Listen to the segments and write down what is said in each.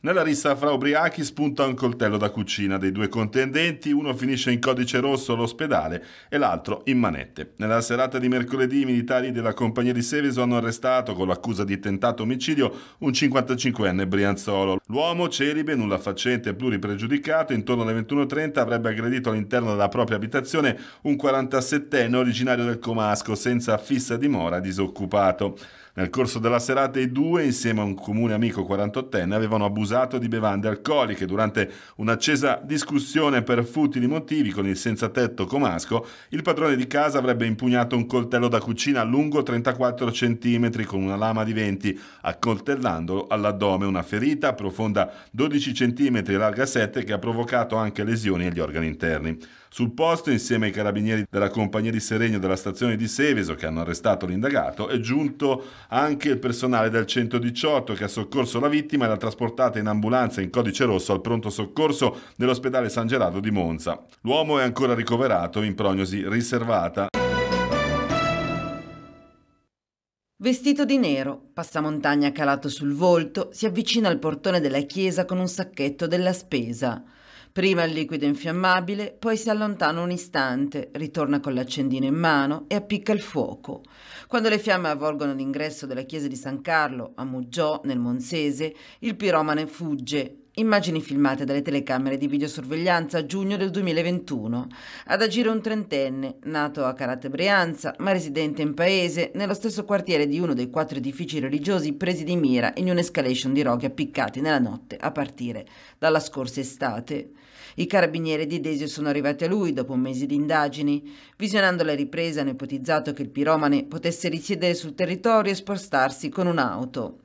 Nella rissa fra ubriachi spunta un coltello da cucina dei due contendenti, uno finisce in codice rosso all'ospedale e l'altro in manette. Nella serata di mercoledì i militari della compagnia di Seveso hanno arrestato con l'accusa di tentato omicidio un 55enne brianzolo. L'uomo, celibe, nulla facente e pluripregiudicato, intorno alle 21.30 avrebbe aggredito all'interno della propria abitazione un 47enne originario del Comasco senza fissa dimora disoccupato. Nel corso della serata i due, insieme a un comune amico 48enne, avevano abusato di bevande alcoliche durante un'accesa discussione per futili motivi con il senza tetto comasco. Il padrone di casa avrebbe impugnato un coltello da cucina lungo 34 cm con una lama di 20, accoltellandolo all'addome, una ferita profonda 12 cm e larga 7 che ha provocato anche lesioni agli organi interni. Sul posto, insieme ai carabinieri della compagnia di Seregno della stazione di Seveso che hanno arrestato l'indagato, è giunto anche il personale del 118 che ha soccorso la vittima e l'ha trasportata in ambulanza in codice rosso al pronto soccorso dell'ospedale San Gerardo di Monza. L'uomo è ancora ricoverato in prognosi riservata. Vestito di nero, passamontagna calato sul volto, si avvicina al portone della chiesa con un sacchetto della spesa. Prima il liquido infiammabile, poi si allontana un istante, ritorna con l'accendino in mano e appicca il fuoco. Quando le fiamme avvolgono l'ingresso della chiesa di San Carlo a Muggiò, nel Monsese, il piromane fugge, Immagini filmate dalle telecamere di videosorveglianza a giugno del 2021. Ad agire un trentenne, nato a Carate Brianza, ma residente in paese, nello stesso quartiere di uno dei quattro edifici religiosi presi di mira in un'escalation di roghi appiccati nella notte a partire dalla scorsa estate. I carabinieri di Desio sono arrivati a lui dopo mesi di indagini. Visionando la ripresa hanno ipotizzato che il piromane potesse risiedere sul territorio e spostarsi con un'auto.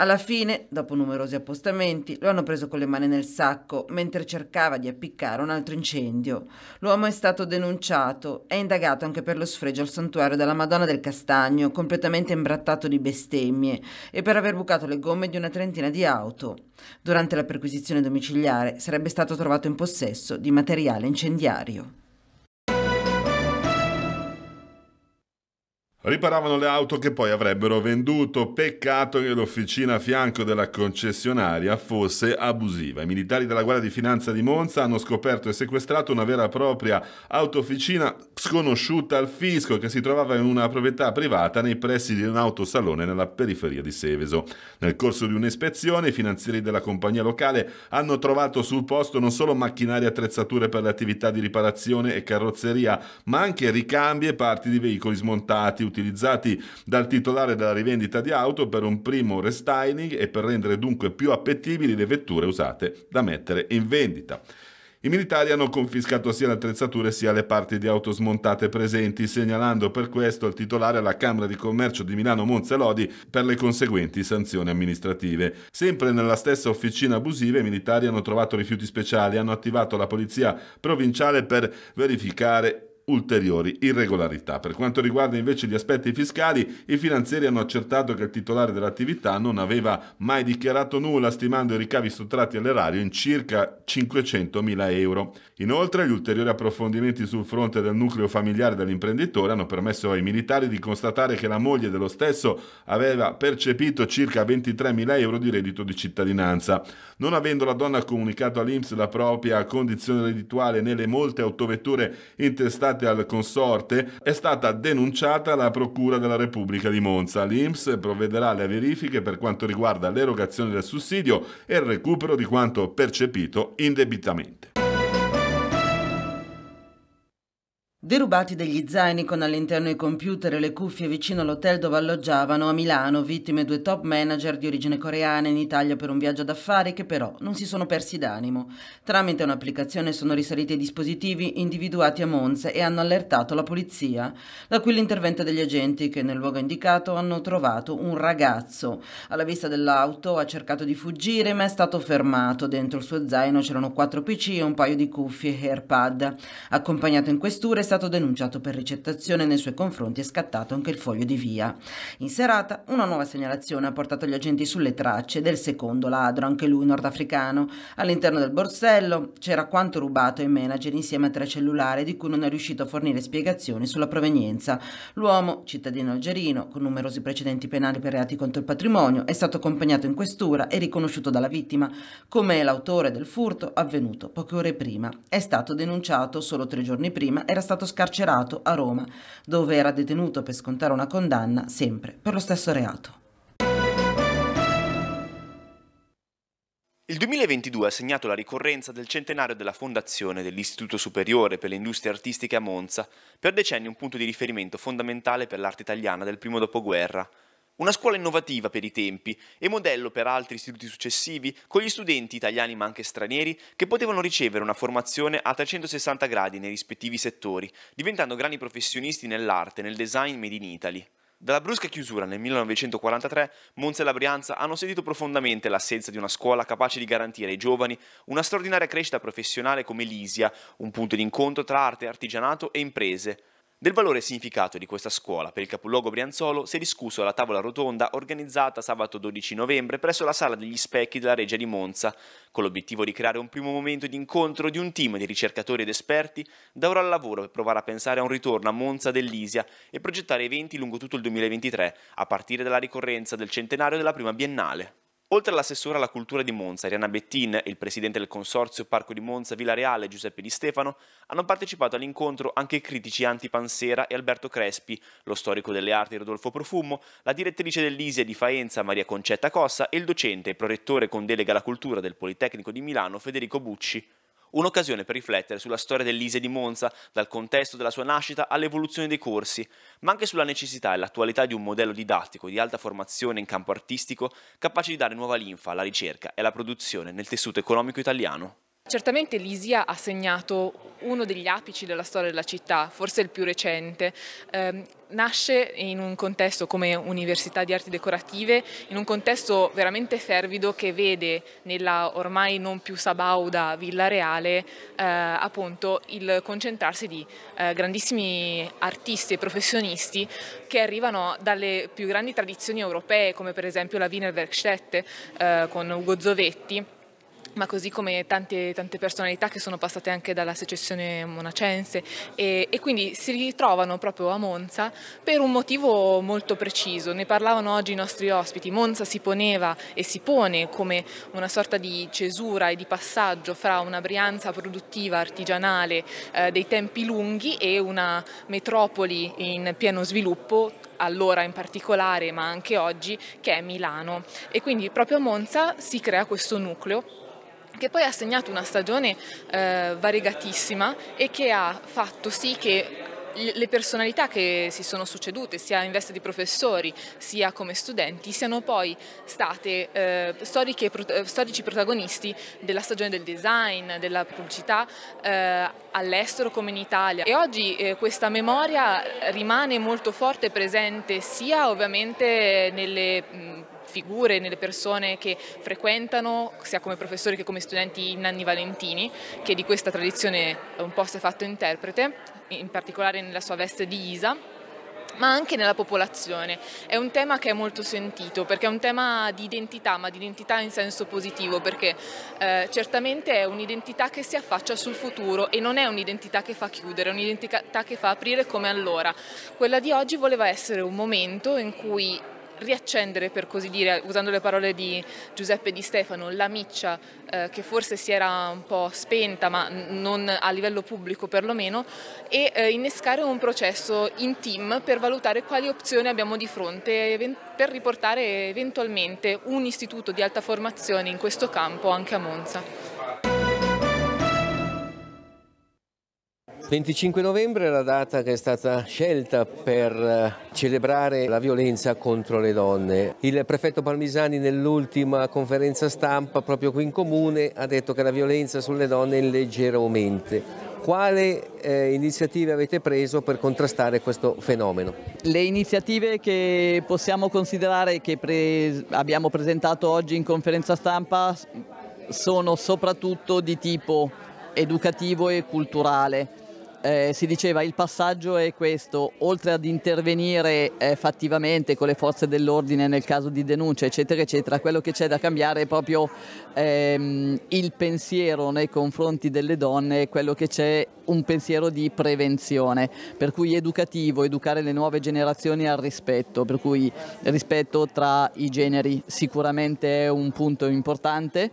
Alla fine, dopo numerosi appostamenti, lo hanno preso con le mani nel sacco mentre cercava di appiccare un altro incendio. L'uomo è stato denunciato e indagato anche per lo sfregio al santuario della Madonna del Castagno, completamente imbrattato di bestemmie, e per aver bucato le gomme di una trentina di auto. Durante la perquisizione domiciliare sarebbe stato trovato in possesso di materiale incendiario. Riparavano le auto che poi avrebbero venduto, peccato che l'officina a fianco della concessionaria fosse abusiva. I militari della Guardia di Finanza di Monza hanno scoperto e sequestrato una vera e propria autofficina sconosciuta al fisco che si trovava in una proprietà privata nei pressi di un autosalone nella periferia di Seveso. Nel corso di un'ispezione i finanzieri della compagnia locale hanno trovato sul posto non solo macchinari e attrezzature per le attività di riparazione e carrozzeria, ma anche ricambi e parti di veicoli smontati utilizzati dal titolare della rivendita di auto per un primo restyling e per rendere dunque più appetibili le vetture usate da mettere in vendita. I militari hanno confiscato sia le attrezzature sia le parti di auto smontate presenti, segnalando per questo al titolare alla Camera di Commercio di Milano Monzelodi per le conseguenti sanzioni amministrative. Sempre nella stessa officina abusiva i militari hanno trovato rifiuti speciali, e hanno attivato la polizia provinciale per verificare ulteriori irregolarità. Per quanto riguarda invece gli aspetti fiscali, i finanzieri hanno accertato che il titolare dell'attività non aveva mai dichiarato nulla, stimando i ricavi sottratti all'erario in circa 500.000 euro. Inoltre, gli ulteriori approfondimenti sul fronte del nucleo familiare dell'imprenditore hanno permesso ai militari di constatare che la moglie dello stesso aveva percepito circa 23.000 euro di reddito di cittadinanza. Non avendo la donna comunicato all'Inps la propria condizione reddituale nelle molte autovetture intestate affidate al consorte, è stata denunciata alla Procura della Repubblica di Monza. L'INPS provvederà alle verifiche per quanto riguarda l'erogazione del sussidio e il recupero di quanto percepito indebitamente. Derubati degli zaini con all'interno i computer e le cuffie vicino all'hotel dove alloggiavano a Milano, vittime due top manager di origine coreana in Italia per un viaggio d'affari che però non si sono persi d'animo. Tramite un'applicazione sono risaliti i dispositivi individuati a Monza e hanno allertato la polizia, da cui l'intervento degli agenti che nel luogo indicato hanno trovato un ragazzo. Alla vista dell'auto ha cercato di fuggire ma è stato fermato. Dentro il suo zaino c'erano quattro PC e un paio di cuffie AirPad. Accompagnato in questura è stato stato denunciato per ricettazione e nei suoi confronti è scattato anche il foglio di via. In serata una nuova segnalazione ha portato gli agenti sulle tracce del secondo ladro, anche lui nordafricano. All'interno del borsello c'era quanto rubato ai manager insieme a tre cellulari di cui non è riuscito a fornire spiegazioni sulla provenienza. L'uomo, cittadino algerino, con numerosi precedenti penali per reati contro il patrimonio, è stato accompagnato in questura e riconosciuto dalla vittima come l'autore del furto avvenuto poche ore prima. È stato denunciato solo tre giorni prima, era stato scarcerato a Roma, dove era detenuto per scontare una condanna sempre per lo stesso reato. Il 2022 ha segnato la ricorrenza del centenario della fondazione dell'Istituto Superiore per le Industrie Artistiche a Monza, per decenni un punto di riferimento fondamentale per l'arte italiana del primo dopoguerra. Una scuola innovativa per i tempi e modello per altri istituti successivi, con gli studenti italiani ma anche stranieri che potevano ricevere una formazione a 360 gradi nei rispettivi settori, diventando grandi professionisti nell'arte, nel design made in Italy. Dalla brusca chiusura nel 1943, Monza e la Brianza hanno sentito profondamente l'assenza di una scuola capace di garantire ai giovani una straordinaria crescita professionale come l'ISIA, un punto di incontro tra arte, artigianato e imprese. Del valore e significato di questa scuola per il capoluogo brianzolo si è discusso alla tavola rotonda organizzata sabato 12 novembre presso la Sala degli Specchi della Regia di Monza, con l'obiettivo di creare un primo momento di incontro di un team di ricercatori ed esperti da ora al lavoro per provare a pensare a un ritorno a Monza dell'Isia e progettare eventi lungo tutto il 2023, a partire dalla ricorrenza del centenario della prima biennale. Oltre all'assessore alla cultura di Monza, Ariana Bettin, e il presidente del consorzio Parco di Monza Villa Reale, Giuseppe Di Stefano, hanno partecipato all'incontro anche i critici Anti Pansera e Alberto Crespi, lo storico delle arti Rodolfo Profumo, la direttrice dell'ISIA di Faenza Maria Concetta Cossa e il docente e prorettore con delega alla cultura del Politecnico di Milano Federico Bucci. Un'occasione per riflettere sulla storia dell'Ise di Monza, dal contesto della sua nascita all'evoluzione dei corsi, ma anche sulla necessità e l'attualità di un modello didattico di alta formazione in campo artistico capace di dare nuova linfa alla ricerca e alla produzione nel tessuto economico italiano. Certamente l'ISIA ha segnato uno degli apici della storia della città, forse il più recente. Eh, nasce in un contesto come Università di Arti Decorative, in un contesto veramente fervido che vede nella ormai non più sabauda Villa Reale eh, appunto il concentrarsi di eh, grandissimi artisti e professionisti che arrivano dalle più grandi tradizioni europee come per esempio la Wiener Werkstätte eh, con Ugo Zovetti ma così come tante, tante, personalità che sono passate anche dalla secessione monacense e, e, quindi si ritrovano proprio a Monza per un motivo molto preciso, ne parlavano oggi i nostri ospiti, Monza si poneva e si pone come una sorta di cesura e di passaggio fra una Brianza produttiva, artigianale, eh, dei tempi lunghi e una metropoli in pieno sviluppo allora in particolare ma anche oggi che è Milano e quindi proprio a Monza si crea questo nucleo che poi ha segnato una stagione eh, variegatissima e che ha fatto sì che le personalità che si sono succedute, sia in veste di professori sia come studenti, siano poi state eh, pro, storici protagonisti della stagione del design, della pubblicità eh, all'estero come in Italia. E oggi eh, questa memoria rimane molto forte e presente sia ovviamente nelle mh, figure, nelle persone che frequentano, sia come professori che come studenti in Nanni Valentini, che di questa tradizione un po' si è fatto interprete, in particolare nella sua veste di Isa ma anche nella popolazione. È un tema che è molto sentito perché è un tema di identità, ma di identità in senso positivo, perché eh, certamente è un'identità che si affaccia sul futuro e non è un'identità che fa chiudere, è un'identità che fa aprire come allora. Quella di oggi voleva essere un momento in cui riaccendere, per così dire, usando le parole di Giuseppe Di Stefano, la miccia eh, che forse si era un po' spenta, ma non a livello pubblico perlomeno, e eh, innescare un processo in team per valutare quali opzioni abbiamo di fronte per riportare eventualmente un istituto di alta formazione in questo campo anche a Monza. 25 novembre è la data che è stata scelta per eh, celebrare la violenza contro le donne. Il prefetto Palmisani nell'ultima conferenza stampa proprio qui in comune ha detto che la violenza sulle donne è in leggero aumento quale eh, iniziative avete preso per contrastare questo fenomeno? Le iniziative che possiamo considerare che pre abbiamo presentato oggi in conferenza stampa sono soprattutto di tipo educativo e culturale eh, si diceva il passaggio è questo, oltre ad intervenire eh, fattivamente con le forze dell'ordine nel caso di denuncia eccetera eccetera, quello che c'è da cambiare è proprio ehm, il pensiero nei confronti delle donne, quello che c'è un pensiero di prevenzione, per cui educativo, educare le nuove generazioni al rispetto, per cui rispetto tra i generi sicuramente è un punto importante.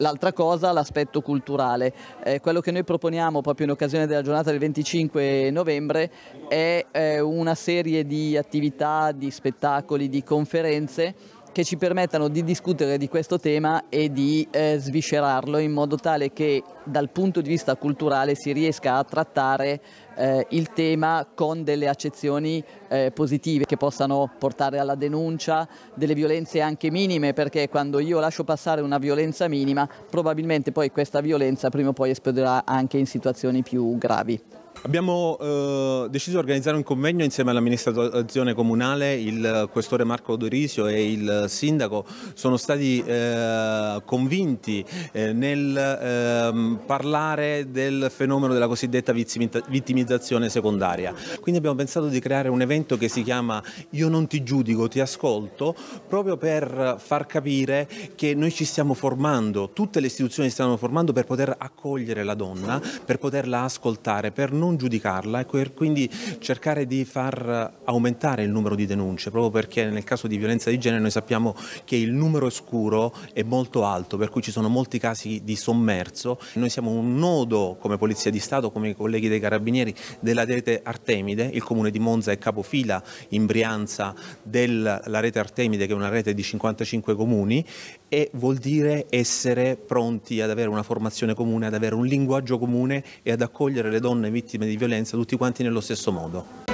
L'altra cosa, l'aspetto culturale. Eh, quello che noi proponiamo proprio in occasione della giornata del 25 novembre è eh, una serie di attività, di spettacoli, di conferenze che ci permettano di discutere di questo tema e di eh, sviscerarlo in modo tale che dal punto di vista culturale si riesca a trattare eh, il tema con delle accezioni eh, positive che possano portare alla denuncia delle violenze anche minime perché quando io lascio passare una violenza minima probabilmente poi questa violenza prima o poi esploderà anche in situazioni più gravi. Abbiamo eh, deciso di organizzare un convegno insieme all'amministrazione comunale, il questore Marco Dorisio e il sindaco sono stati eh, convinti eh, nel ehm, parlare del fenomeno della cosiddetta vittimizzazione secondaria. Quindi abbiamo pensato di creare un evento che si chiama Io non ti giudico, ti ascolto, proprio per far capire che noi ci stiamo formando, tutte le istituzioni si stanno formando per poter accogliere la donna, per poterla ascoltare, per non non giudicarla e quindi cercare di far aumentare il numero di denunce, proprio perché nel caso di violenza di genere noi sappiamo che il numero scuro è molto alto, per cui ci sono molti casi di sommerso. Noi siamo un nodo come Polizia di Stato, come i colleghi dei Carabinieri, della rete Artemide, il comune di Monza è capofila in Brianza della rete Artemide che è una rete di 55 comuni e vuol dire essere pronti ad avere una formazione comune, ad avere un linguaggio comune e ad accogliere le donne vittime vittime di violenza tutti quanti nello stesso modo.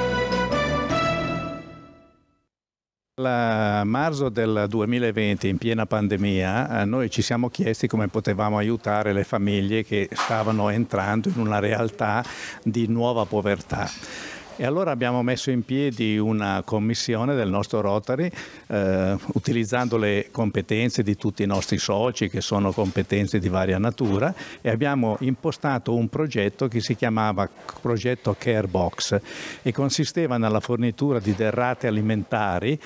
A marzo del 2020, in piena pandemia, eh, noi ci siamo chiesti come potevamo aiutare le famiglie che stavano entrando in una realtà di nuova povertà. E allora abbiamo messo in piedi una commissione del nostro Rotary eh, utilizzando le competenze di tutti i nostri soci che sono competenze di varia natura e abbiamo impostato un progetto che si chiamava progetto Care Box e consisteva nella fornitura di derrate alimentari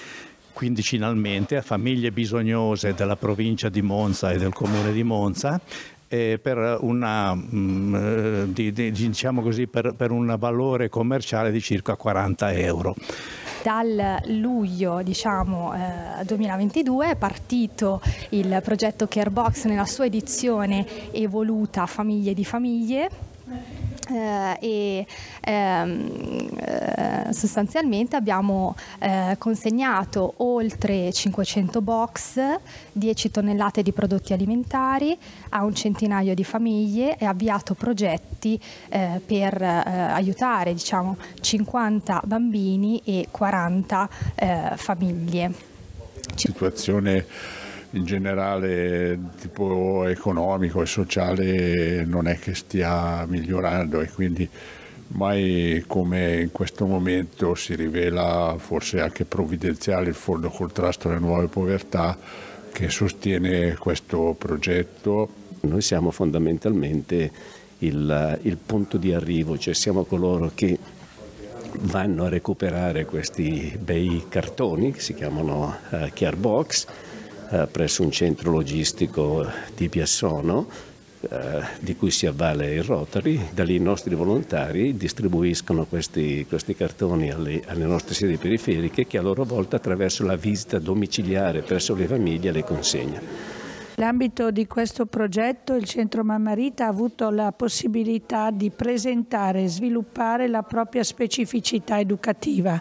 quindicinalmente a famiglie bisognose della provincia di Monza e del comune di Monza eh, per, una, mh, mm, eh, di, di, diciamo così, per, per un valore commerciale di circa 40 euro dal luglio diciamo, eh, 2022 è partito il progetto Carebox nella sua edizione evoluta Famiglie di Famiglie eh, e ehm, eh, sostanzialmente abbiamo eh, consegnato oltre 500 box, 10 tonnellate di prodotti alimentari a un centinaio di famiglie e avviato progetti eh, per eh, aiutare diciamo, 50 bambini e 40 eh, famiglie. Situazione in generale tipo economico e sociale non è che stia migliorando e quindi mai come in questo momento si rivela forse anche provvidenziale il Fondo Contrasto alle Nuove Povertà che sostiene questo progetto. Noi siamo fondamentalmente il, il punto di arrivo, cioè siamo coloro che vanno a recuperare questi bei cartoni che si chiamano uh, Box, eh, presso un centro logistico di Biassono, eh, di cui si avvale il Rotary, da lì i nostri volontari distribuiscono questi, questi cartoni alle, alle, nostre sedi periferiche che a loro volta attraverso la visita domiciliare presso le famiglie le consegna. Nell'ambito di questo progetto il Centro Mammarita ha avuto la possibilità di presentare e sviluppare la propria specificità educativa.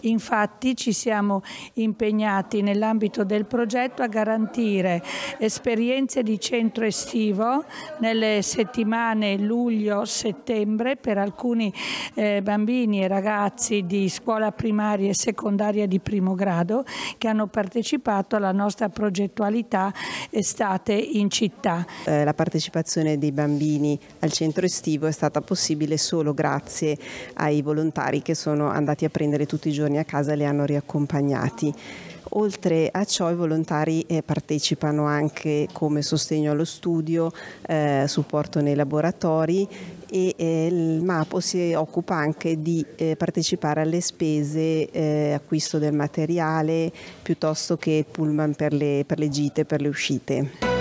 Infatti ci siamo impegnati nell'ambito del progetto a garantire esperienze di centro estivo nelle settimane luglio-settembre per alcuni eh, bambini e ragazzi di scuola primaria e secondaria di primo grado che hanno partecipato alla nostra progettualità estiva estate in città. Eh, la partecipazione dei bambini al centro estivo è stata possibile solo grazie ai volontari che sono andati a prendere tutti i giorni a casa e li hanno riaccompagnati. Oltre a ciò i volontari eh, partecipano anche come sostegno allo studio, eh, supporto nei laboratori e eh, il MAPO si occupa anche di eh, partecipare alle spese, eh, acquisto del materiale piuttosto che pullman per le, per le gite, per le uscite.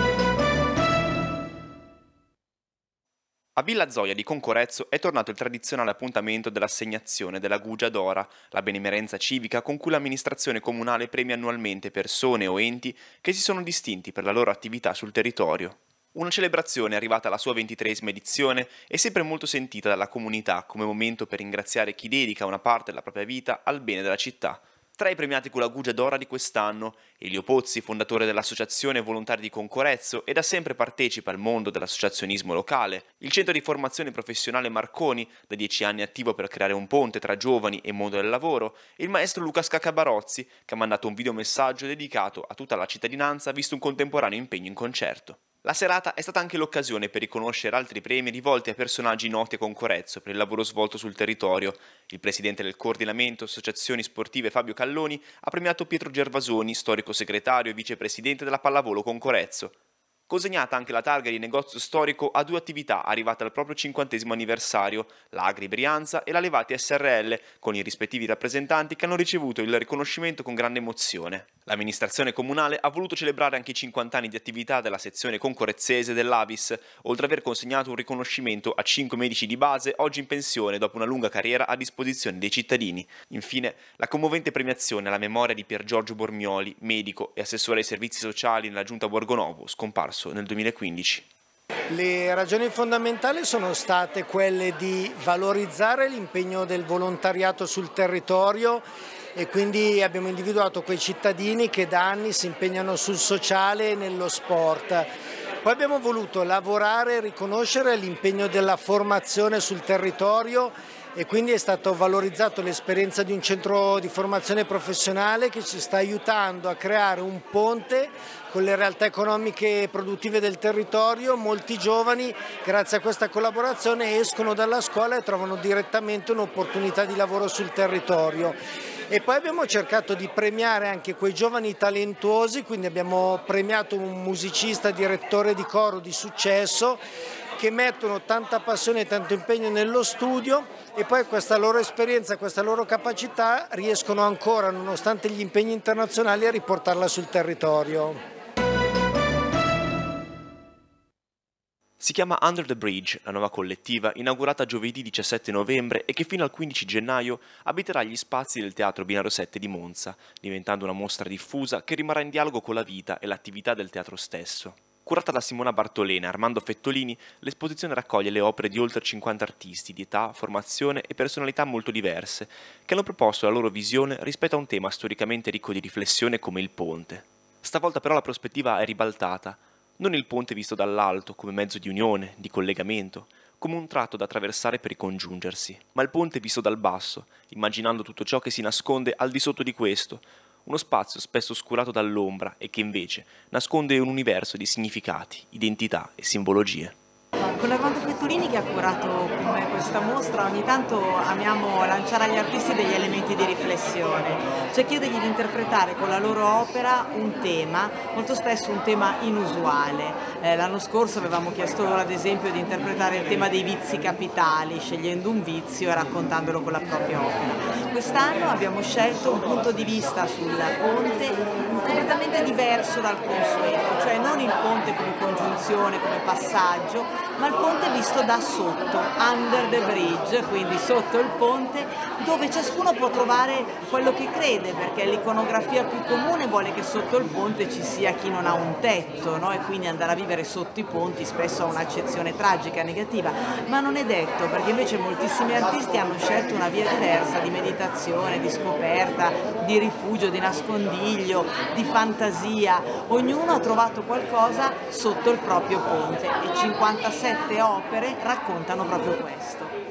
A Villa Zoia di Concorezzo è tornato il tradizionale appuntamento dell'assegnazione della Gugia d'Ora, la benemerenza civica con cui l'amministrazione comunale premia annualmente persone o enti che si sono distinti per la loro attività sul territorio. Una celebrazione arrivata alla sua ventitresima edizione è sempre molto sentita dalla comunità come momento per ringraziare chi dedica una parte della propria vita al bene della città, tra i premiati con la Gugia d'Ora di quest'anno, Elio Pozzi, fondatore dell'Associazione Volontari di Concorezzo e da sempre partecipa al mondo dell'associazionismo locale, il Centro di Formazione Professionale Marconi, da dieci anni attivo per creare un ponte tra giovani e mondo del lavoro, e il maestro Luca Scaccabarozzi, che ha mandato un videomessaggio dedicato a tutta la cittadinanza visto un contemporaneo impegno in concerto. La serata è stata anche l'occasione per riconoscere altri premi rivolti a personaggi noti e con Corezzo per il lavoro svolto sul territorio. Il presidente del coordinamento associazioni sportive Fabio Calloni ha premiato Pietro Gervasoni, storico segretario e vicepresidente della Pallavolo Concorezzo. Consegnata anche la targa di negozio storico a due attività arrivate al proprio cinquantesimo anniversario, l'Agri Brianza e la Levati SRL, con i rispettivi rappresentanti che hanno ricevuto il riconoscimento con grande emozione. L'amministrazione comunale ha voluto celebrare anche i 50 anni di attività della sezione concorezzese dell'Avis, oltre ad aver consegnato un riconoscimento a cinque medici di base oggi in pensione dopo una lunga carriera a disposizione dei cittadini. Infine, la commovente premiazione alla memoria di Pier Giorgio Bormioli, medico e assessore ai servizi sociali nella giunta Borgonovo, scomparso marzo nel 2015. Le ragioni fondamentali sono state quelle di valorizzare l'impegno del volontariato sul territorio e quindi abbiamo individuato quei cittadini che da anni si impegnano sul sociale e nello sport. Poi abbiamo voluto lavorare e riconoscere l'impegno della formazione sul territorio e quindi è stato valorizzato l'esperienza di un centro di formazione professionale che ci sta aiutando a creare un ponte con le realtà economiche e produttive del territorio. Molti giovani grazie a questa collaborazione escono dalla scuola e trovano direttamente un'opportunità di lavoro sul territorio e poi abbiamo cercato di premiare anche quei giovani talentuosi, quindi abbiamo premiato un musicista, direttore di coro di successo che mettono tanta passione e tanto impegno nello studio e poi questa loro esperienza, questa loro capacità riescono ancora, nonostante gli impegni internazionali, a riportarla sul territorio. Si chiama Under the Bridge, la nuova collettiva inaugurata giovedì 17 novembre e che fino al 15 gennaio abiterà gli spazi del Teatro Binario 7 di Monza, diventando una mostra diffusa che rimarrà in dialogo con la vita e l'attività del teatro stesso. Curata da Simona Bartolena e Armando Fettolini, l'esposizione raccoglie le opere di oltre 50 artisti di età, formazione e personalità molto diverse, che hanno proposto la loro visione rispetto a un tema storicamente ricco di riflessione come il ponte. Stavolta però la prospettiva è ribaltata, non il ponte visto dall'alto come mezzo di unione, di collegamento, come un tratto da attraversare per ricongiungersi, ma il ponte visto dal basso, immaginando tutto ciò che si nasconde al di sotto di questo, uno spazio spesso oscurato dall'ombra e che invece nasconde un universo di significati, identità e simbologie. Con la Bartolini che ha curato con questa mostra, ogni tanto amiamo lanciare agli artisti degli elementi di riflessione, cioè chiedergli di interpretare con la loro opera un tema, molto spesso un tema inusuale. Eh, l'anno scorso avevamo chiesto loro ad esempio di interpretare il tema dei vizi capitali, scegliendo un vizio e raccontandolo con la propria opera. Quest'anno abbiamo scelto un punto di vista sul ponte completamente diverso dal consueto, cioè non il ponte come congiunzione, come passaggio, ma il ponte visto da sotto, under the bridge, quindi sotto il ponte, dove ciascuno può trovare quello che crede, perché l'iconografia più comune vuole che sotto il ponte ci sia chi non ha un tetto, no? e quindi andare a vivere sotto i ponti spesso ha un'accezione tragica, negativa, ma non è detto, perché invece moltissimi artisti hanno scelto una via diversa di meditazione, di scoperta, di rifugio, di nascondiglio, di fantasia, ognuno ha trovato qualcosa sotto il proprio ponte e 56 sette opere raccontano proprio questo.